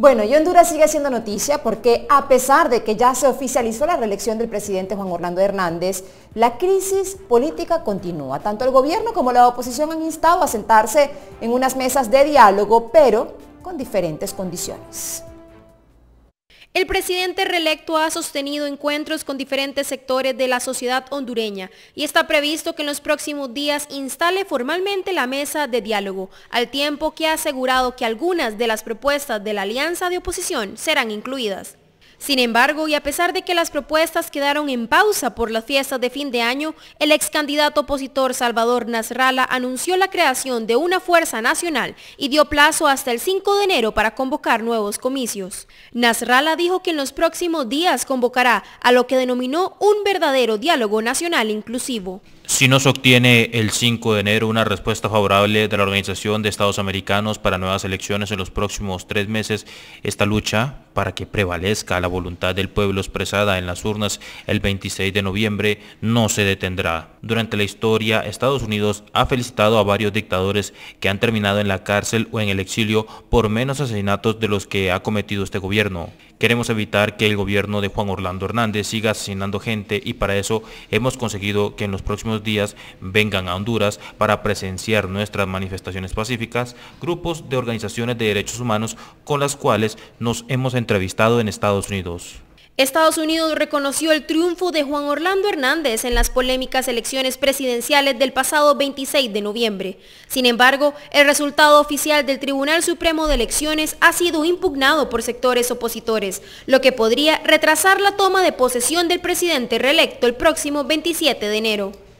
Bueno, y Honduras sigue siendo noticia porque a pesar de que ya se oficializó la reelección del presidente Juan Orlando Hernández, la crisis política continúa. Tanto el gobierno como la oposición han instado a sentarse en unas mesas de diálogo, pero con diferentes condiciones. El presidente reelecto ha sostenido encuentros con diferentes sectores de la sociedad hondureña y está previsto que en los próximos días instale formalmente la mesa de diálogo, al tiempo que ha asegurado que algunas de las propuestas de la alianza de oposición serán incluidas. Sin embargo, y a pesar de que las propuestas quedaron en pausa por las fiestas de fin de año, el ex candidato opositor Salvador Nasralla anunció la creación de una fuerza nacional y dio plazo hasta el 5 de enero para convocar nuevos comicios. Nasralla dijo que en los próximos días convocará a lo que denominó un verdadero diálogo nacional inclusivo. Si no se obtiene el 5 de enero una respuesta favorable de la Organización de Estados Americanos para nuevas elecciones en los próximos tres meses, esta lucha para que prevalezca la voluntad del pueblo expresada en las urnas el 26 de noviembre no se detendrá. Durante la historia, Estados Unidos ha felicitado a varios dictadores que han terminado en la cárcel o en el exilio por menos asesinatos de los que ha cometido este gobierno. Queremos evitar que el gobierno de Juan Orlando Hernández siga asesinando gente y para eso hemos conseguido que en los próximos días vengan a Honduras para presenciar nuestras manifestaciones pacíficas, grupos de organizaciones de derechos humanos con las cuales nos hemos entrevistado en Estados Unidos. Estados Unidos reconoció el triunfo de Juan Orlando Hernández en las polémicas elecciones presidenciales del pasado 26 de noviembre. Sin embargo, el resultado oficial del Tribunal Supremo de Elecciones ha sido impugnado por sectores opositores, lo que podría retrasar la toma de posesión del presidente reelecto el próximo 27 de enero.